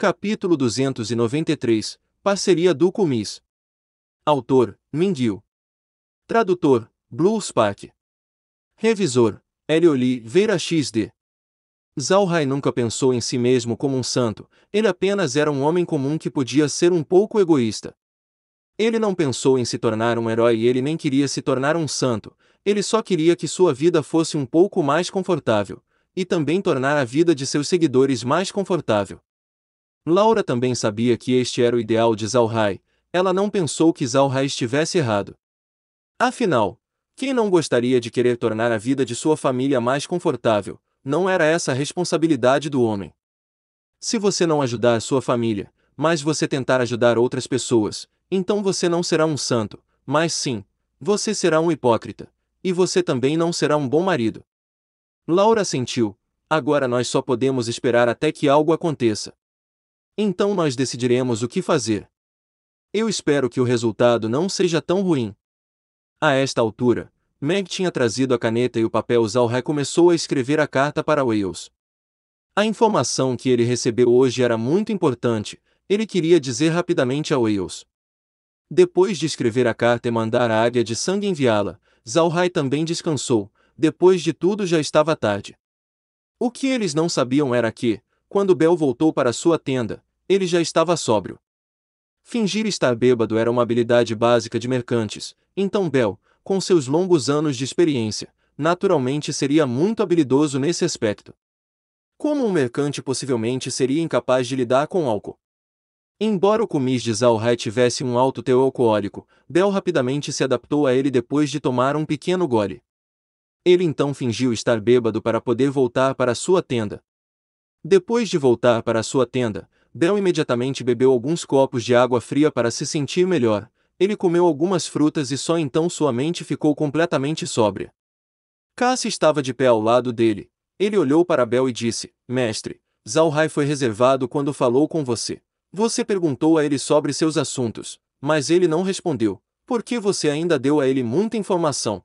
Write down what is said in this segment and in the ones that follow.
Capítulo 293 Parceria do Comis. Autor: Mindil. Tradutor: Blue Spark. Revisor: Elioli Vera XD. Zalhai nunca pensou em si mesmo como um santo, ele apenas era um homem comum que podia ser um pouco egoísta. Ele não pensou em se tornar um herói e ele nem queria se tornar um santo, ele só queria que sua vida fosse um pouco mais confortável, e também tornar a vida de seus seguidores mais confortável. Laura também sabia que este era o ideal de Zalhai, ela não pensou que Zalhai estivesse errado. Afinal, quem não gostaria de querer tornar a vida de sua família mais confortável, não era essa a responsabilidade do homem. Se você não ajudar sua família, mas você tentar ajudar outras pessoas, então você não será um santo, mas sim, você será um hipócrita, e você também não será um bom marido. Laura sentiu, agora nós só podemos esperar até que algo aconteça então nós decidiremos o que fazer. Eu espero que o resultado não seja tão ruim. A esta altura, Meg tinha trazido a caneta e o papel Zal começou a escrever a carta para Wales. A informação que ele recebeu hoje era muito importante, ele queria dizer rapidamente a Wales. Depois de escrever a carta e mandar a águia de sangue enviá-la, Zalhai também descansou, depois de tudo já estava tarde. O que eles não sabiam era que, quando Bel voltou para sua tenda, ele já estava sóbrio. Fingir estar bêbado era uma habilidade básica de mercantes, então Bell, com seus longos anos de experiência, naturalmente seria muito habilidoso nesse aspecto. Como um mercante possivelmente seria incapaz de lidar com álcool? Embora o cumis de Zalhai tivesse um alto teor alcoólico, Bell rapidamente se adaptou a ele depois de tomar um pequeno gole. Ele então fingiu estar bêbado para poder voltar para sua tenda. Depois de voltar para sua tenda, Del imediatamente bebeu alguns copos de água fria para se sentir melhor. Ele comeu algumas frutas e só então sua mente ficou completamente sóbria. Cassie estava de pé ao lado dele. Ele olhou para Bel e disse: Mestre, Zalhai foi reservado quando falou com você. Você perguntou a ele sobre seus assuntos, mas ele não respondeu, Por que você ainda deu a ele muita informação.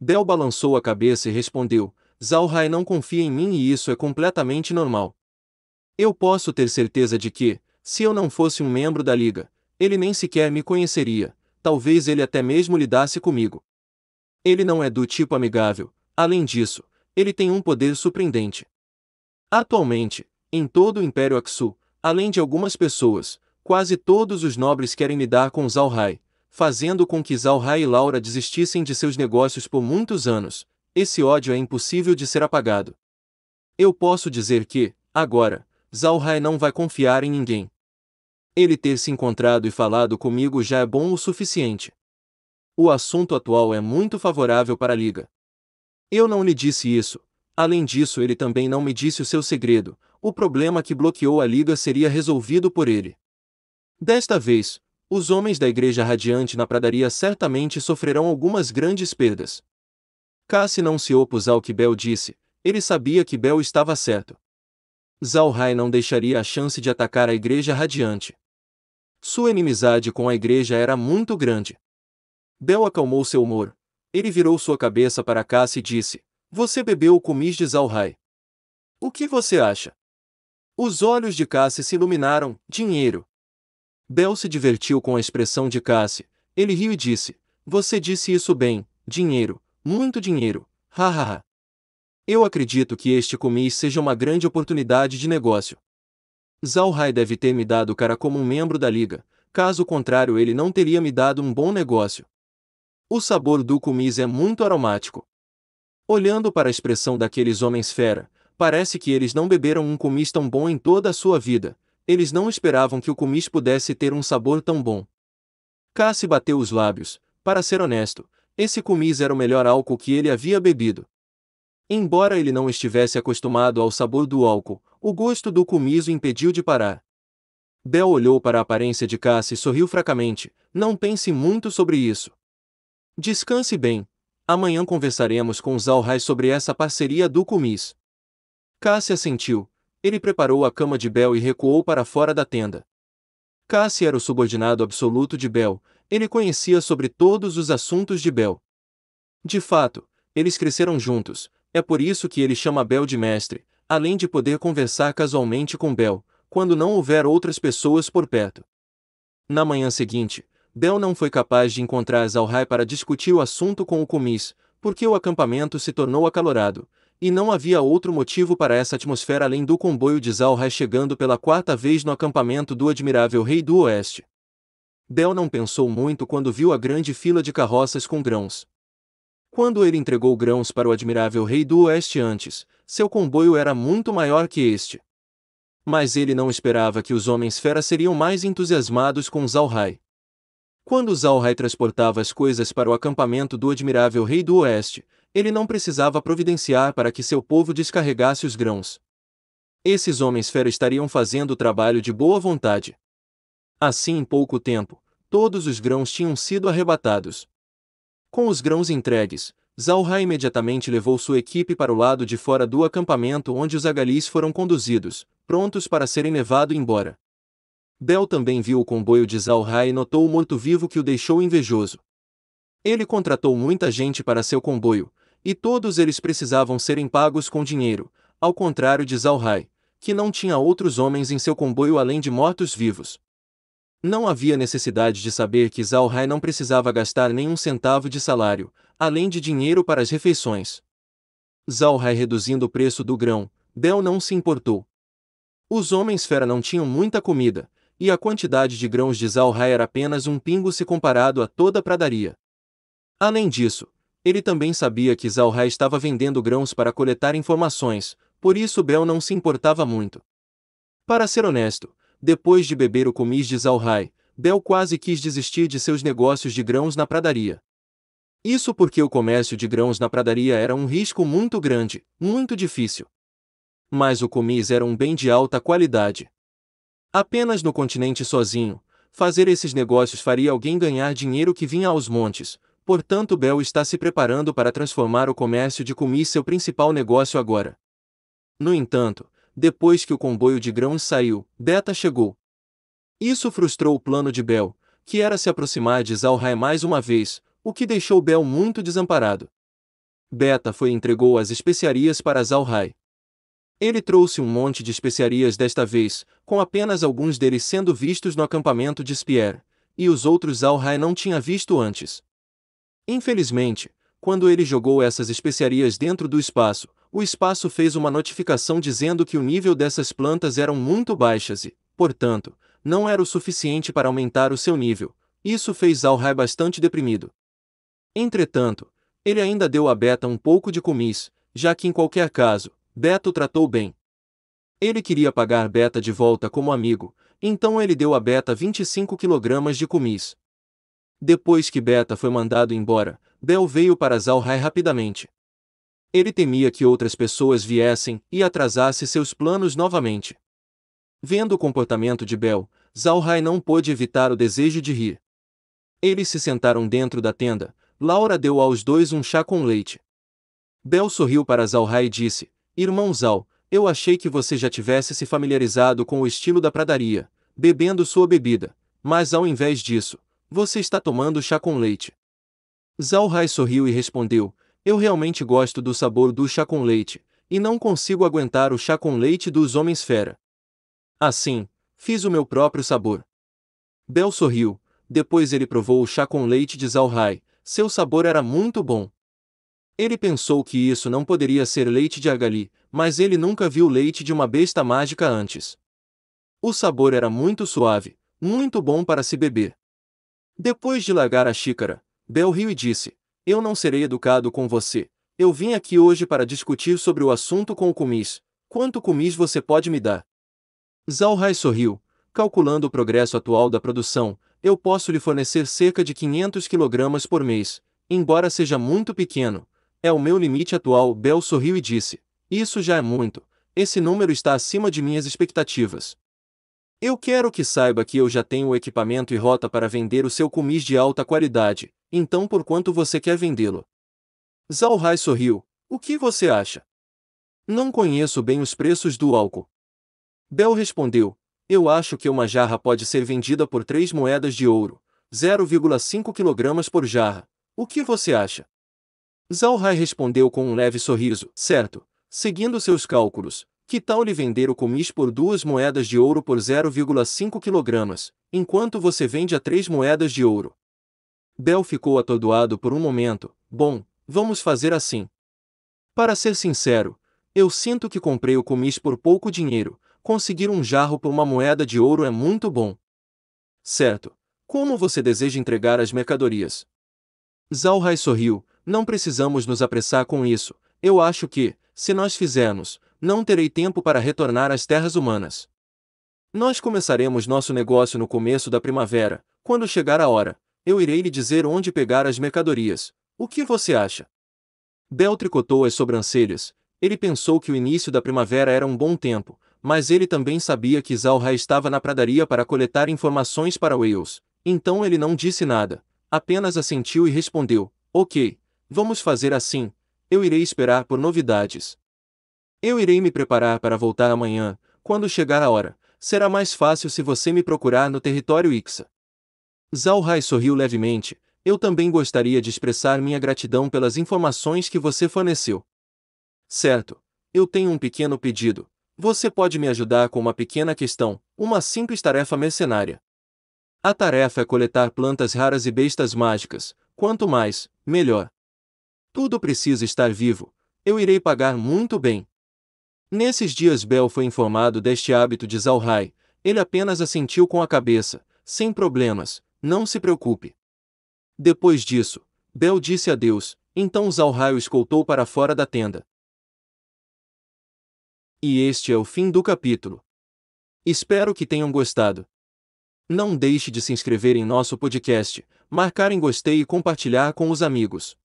Bel balançou a cabeça e respondeu: Zalhai não confia em mim e isso é completamente normal. Eu posso ter certeza de que, se eu não fosse um membro da liga, ele nem sequer me conheceria, talvez ele até mesmo lidasse comigo. Ele não é do tipo amigável, além disso, ele tem um poder surpreendente. Atualmente, em todo o Império Aksu, além de algumas pessoas, quase todos os nobres querem lidar com Zhao Hai, fazendo com que Zhao Hai e Laura desistissem de seus negócios por muitos anos. Esse ódio é impossível de ser apagado. Eu posso dizer que, agora, Zhao Hai não vai confiar em ninguém. Ele ter se encontrado e falado comigo já é bom o suficiente. O assunto atual é muito favorável para a Liga. Eu não lhe disse isso. Além disso, ele também não me disse o seu segredo. O problema que bloqueou a Liga seria resolvido por ele. Desta vez, os homens da Igreja Radiante na Pradaria certamente sofrerão algumas grandes perdas. Cassi não se opus ao que Bel disse, ele sabia que Bel estava certo. Zhao Hai não deixaria a chance de atacar a Igreja Radiante. Sua inimizade com a Igreja era muito grande. Bel acalmou seu humor. Ele virou sua cabeça para Cassi e disse, Você bebeu o comis de Zhao Hai. O que você acha? Os olhos de Cassie se iluminaram, dinheiro. Bel se divertiu com a expressão de Cassie. Ele riu e disse, Você disse isso bem, dinheiro, muito dinheiro, hahaha. Eu acredito que este comis seja uma grande oportunidade de negócio. Zalhai deve ter me dado cara como um membro da liga, caso contrário ele não teria me dado um bom negócio. O sabor do kumis é muito aromático. Olhando para a expressão daqueles homens fera, parece que eles não beberam um kumis tão bom em toda a sua vida, eles não esperavam que o kumis pudesse ter um sabor tão bom. Cassi bateu os lábios, para ser honesto, esse kumis era o melhor álcool que ele havia bebido. Embora ele não estivesse acostumado ao sabor do álcool, o gosto do o impediu de parar. Bel olhou para a aparência de Cassie e sorriu fracamente. Não pense muito sobre isso. Descanse bem. Amanhã conversaremos com Zalhai sobre essa parceria do Kumis. Cassie assentiu. Ele preparou a cama de Bel e recuou para fora da tenda. Cassie era o subordinado absoluto de Bel. Ele conhecia sobre todos os assuntos de Bel. De fato, eles cresceram juntos, é por isso que ele chama Bel de mestre, além de poder conversar casualmente com Bel, quando não houver outras pessoas por perto. Na manhã seguinte, Bel não foi capaz de encontrar Zalhai para discutir o assunto com o Kumis, porque o acampamento se tornou acalorado, e não havia outro motivo para essa atmosfera além do comboio de Zalhai chegando pela quarta vez no acampamento do admirável Rei do Oeste. Bel não pensou muito quando viu a grande fila de carroças com grãos, quando ele entregou grãos para o admirável rei do oeste antes, seu comboio era muito maior que este. Mas ele não esperava que os homens fera seriam mais entusiasmados com Zalhai. Quando Zalhai transportava as coisas para o acampamento do admirável rei do oeste, ele não precisava providenciar para que seu povo descarregasse os grãos. Esses homens fera estariam fazendo o trabalho de boa vontade. Assim, em pouco tempo, todos os grãos tinham sido arrebatados. Com os grãos entregues, Zalha imediatamente levou sua equipe para o lado de fora do acampamento onde os agalis foram conduzidos, prontos para serem levados embora. Bel também viu o comboio de Zalha e notou o morto-vivo que o deixou invejoso. Ele contratou muita gente para seu comboio, e todos eles precisavam serem pagos com dinheiro, ao contrário de Zalhai, que não tinha outros homens em seu comboio além de mortos-vivos. Não havia necessidade de saber que Zhao Hai não precisava gastar nenhum centavo de salário, além de dinheiro para as refeições. Zhao Hai reduzindo o preço do grão, Del não se importou. Os homens fera não tinham muita comida, e a quantidade de grãos de Zhao Hai era apenas um pingo se comparado a toda a pradaria. Além disso, ele também sabia que Zhao Hai estava vendendo grãos para coletar informações, por isso Bel não se importava muito. Para ser honesto, depois de beber o comis de Zalhai, Bel quase quis desistir de seus negócios de grãos na pradaria. Isso porque o comércio de grãos na pradaria era um risco muito grande, muito difícil. Mas o comis era um bem de alta qualidade. Apenas no continente sozinho, fazer esses negócios faria alguém ganhar dinheiro que vinha aos montes, portanto Bel está se preparando para transformar o comércio de comis seu principal negócio agora. No entanto, depois que o comboio de grãos saiu, Beta chegou. Isso frustrou o plano de Bel, que era se aproximar de Zalhai mais uma vez, o que deixou Bel muito desamparado. Beta foi e entregou as especiarias para Zalhai. Ele trouxe um monte de especiarias desta vez, com apenas alguns deles sendo vistos no acampamento de Spier, e os outros Zalhai não tinha visto antes. Infelizmente, quando ele jogou essas especiarias dentro do espaço, o espaço fez uma notificação dizendo que o nível dessas plantas eram muito baixas e, portanto, não era o suficiente para aumentar o seu nível. Isso fez Al-Rai bastante deprimido. Entretanto, ele ainda deu a Beta um pouco de comis, já que em qualquer caso, Beta o tratou bem. Ele queria pagar Beta de volta como amigo, então ele deu a Beta 25 kg de comis. Depois que Beta foi mandado embora, Bel veio para Zalhai rapidamente. Ele temia que outras pessoas viessem e atrasasse seus planos novamente. Vendo o comportamento de Bel, Zalhai não pôde evitar o desejo de rir. Eles se sentaram dentro da tenda. Laura deu aos dois um chá com leite. Bel sorriu para Zalhai e disse: Irmão Zal, eu achei que você já tivesse se familiarizado com o estilo da pradaria, bebendo sua bebida, mas ao invés disso, você está tomando chá com leite. Zalhai sorriu e respondeu: eu realmente gosto do sabor do chá com leite, e não consigo aguentar o chá com leite dos homens fera. Assim, fiz o meu próprio sabor. Bel sorriu, depois ele provou o chá com leite de Zalhai, seu sabor era muito bom. Ele pensou que isso não poderia ser leite de agali, mas ele nunca viu leite de uma besta mágica antes. O sabor era muito suave, muito bom para se beber. Depois de largar a xícara, Bel riu e disse: eu não serei educado com você. Eu vim aqui hoje para discutir sobre o assunto com o Kumis. Quanto Kumis você pode me dar? Zhao Hai sorriu. Calculando o progresso atual da produção, eu posso lhe fornecer cerca de 500 kg por mês, embora seja muito pequeno. É o meu limite atual. Bel sorriu e disse: Isso já é muito. Esse número está acima de minhas expectativas. Eu quero que saiba que eu já tenho o equipamento e rota para vender o seu cumis de alta qualidade, então por quanto você quer vendê-lo? Zhao sorriu. O que você acha? Não conheço bem os preços do álcool. Bel respondeu. Eu acho que uma jarra pode ser vendida por 3 moedas de ouro, 0,5 kg por jarra. O que você acha? Zhao respondeu com um leve sorriso. Certo. Seguindo seus cálculos, que tal lhe vender o comis por duas moedas de ouro por 0,5 kg, enquanto você vende a três moedas de ouro? Bel ficou atordoado por um momento. Bom, vamos fazer assim. Para ser sincero, eu sinto que comprei o comis por pouco dinheiro. Conseguir um jarro por uma moeda de ouro é muito bom. Certo. Como você deseja entregar as mercadorias? Zalhai sorriu. Não precisamos nos apressar com isso. Eu acho que, se nós fizermos, não terei tempo para retornar às terras humanas. Nós começaremos nosso negócio no começo da primavera, quando chegar a hora, eu irei lhe dizer onde pegar as mercadorias. O que você acha? Bel tricotou as sobrancelhas. Ele pensou que o início da primavera era um bom tempo, mas ele também sabia que Zalra estava na pradaria para coletar informações para Wales. Então ele não disse nada, apenas assentiu e respondeu: Ok, vamos fazer assim. Eu irei esperar por novidades. Eu irei me preparar para voltar amanhã, quando chegar a hora. Será mais fácil se você me procurar no território Ixa. Zhao Hai sorriu levemente. Eu também gostaria de expressar minha gratidão pelas informações que você forneceu. Certo. Eu tenho um pequeno pedido. Você pode me ajudar com uma pequena questão, uma simples tarefa mercenária. A tarefa é coletar plantas raras e bestas mágicas. Quanto mais, melhor. Tudo precisa estar vivo. Eu irei pagar muito bem, Nesses dias Bel foi informado deste hábito de Zalhai, ele apenas assentiu com a cabeça, sem problemas, não se preocupe. Depois disso, Bel disse adeus, então Zalhai o escoltou para fora da tenda. E este é o fim do capítulo. Espero que tenham gostado. Não deixe de se inscrever em nosso podcast, marcar em gostei e compartilhar com os amigos.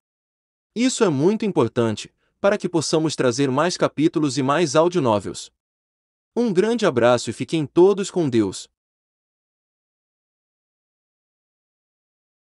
Isso é muito importante, para que possamos trazer mais capítulos e mais audionovels. Um grande abraço e fiquem todos com Deus.